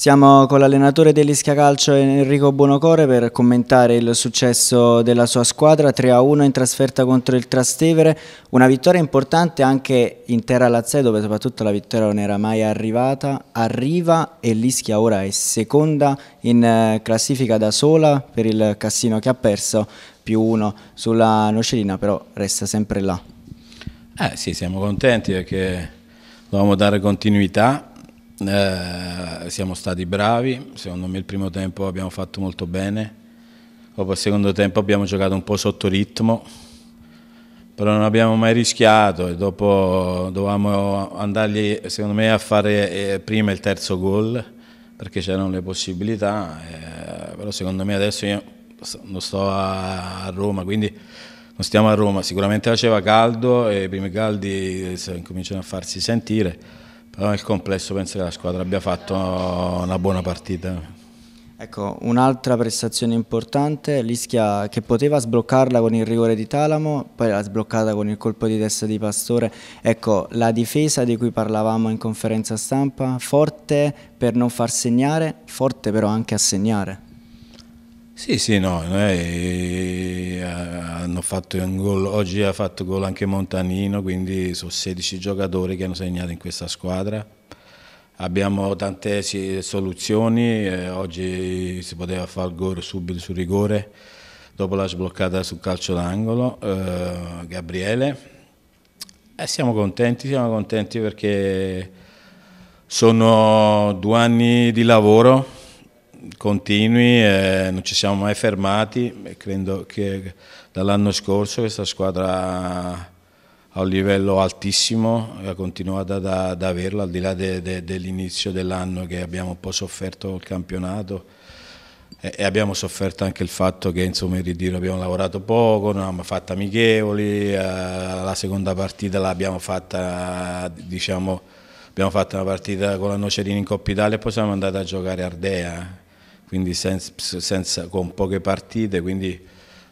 Siamo con l'allenatore dell'Ischia Calcio Enrico Buonocore per commentare il successo della sua squadra 3-1 in trasferta contro il Trastevere, una vittoria importante anche in terra lazzè dove soprattutto la vittoria non era mai arrivata, arriva e l'Ischia ora è seconda in eh, classifica da sola per il Cassino che ha perso più uno sulla Nocerina però resta sempre là. Eh sì, siamo contenti perché dobbiamo dare continuità eh, siamo stati bravi, secondo me il primo tempo abbiamo fatto molto bene, dopo il secondo tempo abbiamo giocato un po' sotto ritmo, però non abbiamo mai rischiato e dopo dovevamo andargli secondo me a fare eh, prima il terzo gol perché c'erano le possibilità, eh, però secondo me adesso io non sto a Roma, quindi non stiamo a Roma, sicuramente faceva caldo e i primi caldi eh, cominciano a farsi sentire nel eh, complesso penso che la squadra abbia fatto una buona partita. Ecco, un'altra prestazione importante, Lischia che poteva sbloccarla con il rigore di Talamo, poi l'ha sbloccata con il colpo di testa di Pastore. Ecco, la difesa di cui parlavamo in conferenza stampa, forte per non far segnare, forte però anche a segnare. Sì, sì, no, eh, hanno fatto un gol, oggi ha fatto gol anche Montanino, quindi sono 16 giocatori che hanno segnato in questa squadra. Abbiamo tante soluzioni, eh, oggi si poteva fare gol subito sul rigore, dopo la sbloccata sul calcio d'angolo, eh, Gabriele. E siamo contenti, siamo contenti perché sono due anni di lavoro continui, eh, non ci siamo mai fermati credo che dall'anno scorso questa squadra a un livello altissimo e ha continuato ad, ad, averlo al di là de, de, dell'inizio dell'anno che abbiamo un po' sofferto il campionato e, e abbiamo sofferto anche il fatto che insomma in ritiro abbiamo lavorato poco, non abbiamo fatto amichevoli, eh, la seconda partita l'abbiamo fatta diciamo abbiamo fatto una partita con la Nocerina in Coppa Italia e poi siamo andati a giocare a Ardea quindi senza, senza, con poche partite, quindi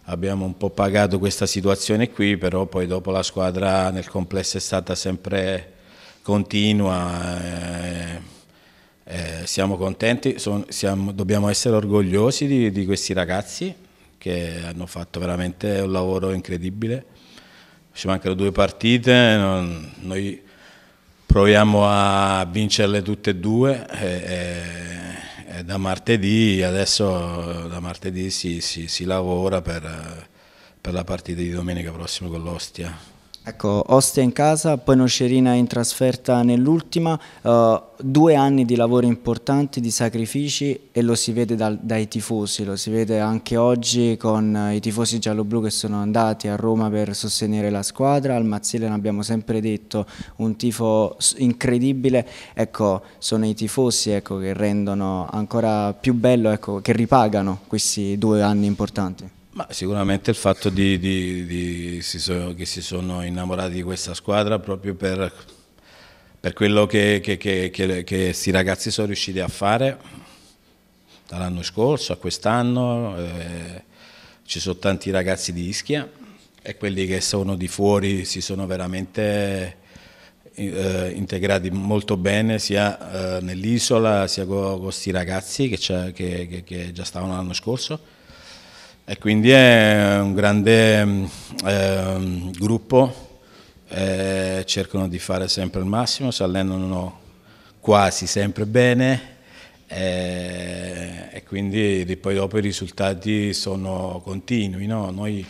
abbiamo un po' pagato questa situazione qui, però poi dopo la squadra nel complesso è stata sempre continua, eh, eh, siamo contenti, son, siamo, dobbiamo essere orgogliosi di, di questi ragazzi che hanno fatto veramente un lavoro incredibile, ci mancano due partite, non, noi proviamo a vincerle tutte e due. E, eh, e, eh, eh, da martedì, adesso eh, da martedì si, si, si lavora per, eh, per la partita di domenica prossima con l'Ostia. Ecco, Ostia in casa, poi Nocerina in trasferta nell'ultima, uh, due anni di lavoro importanti, di sacrifici e lo si vede dal, dai tifosi, lo si vede anche oggi con eh, i tifosi gialloblu che sono andati a Roma per sostenere la squadra, al Mazzile ne abbiamo sempre detto, un tifo incredibile, ecco, sono i tifosi ecco, che rendono ancora più bello, ecco, che ripagano questi due anni importanti. Ma sicuramente il fatto di, di, di, si so, che si sono innamorati di questa squadra proprio per, per quello che, questi ragazzi sono riusciti a fare dall'anno scorso a quest'anno. Eh, ci sono tanti ragazzi di Ischia e quelli che sono di fuori si sono veramente eh, integrati molto bene sia eh, nell'isola sia con questi ragazzi che, che già stavano l'anno scorso e quindi è un grande eh, gruppo, eh, cercano di fare sempre il massimo, si allenano quasi sempre bene eh, e quindi poi dopo i risultati sono continui. No? Noi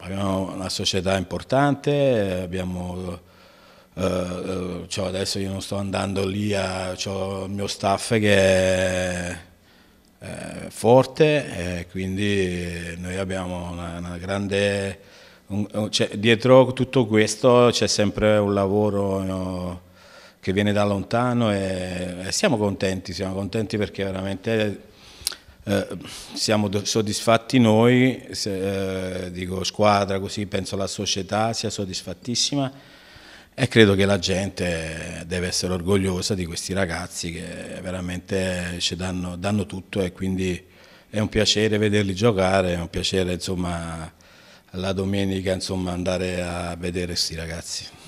abbiamo una società importante, abbiamo... Eh, eh cioè adesso io non sto andando lì, a, ho cioè il mio staff che eh, forte, eh, quindi noi abbiamo una, una grande... Un, cioè, dietro tutto questo c'è sempre un lavoro no, che viene da lontano e, e, siamo contenti, siamo contenti perché veramente... Eh, siamo soddisfatti noi, se, eh, dico squadra così, penso la società sia soddisfattissima e credo che la gente deve essere orgogliosa di questi ragazzi che veramente ci danno, danno tutto e quindi è un piacere vederli giocare, è un piacere insomma, la domenica insomma, andare a vedere questi ragazzi.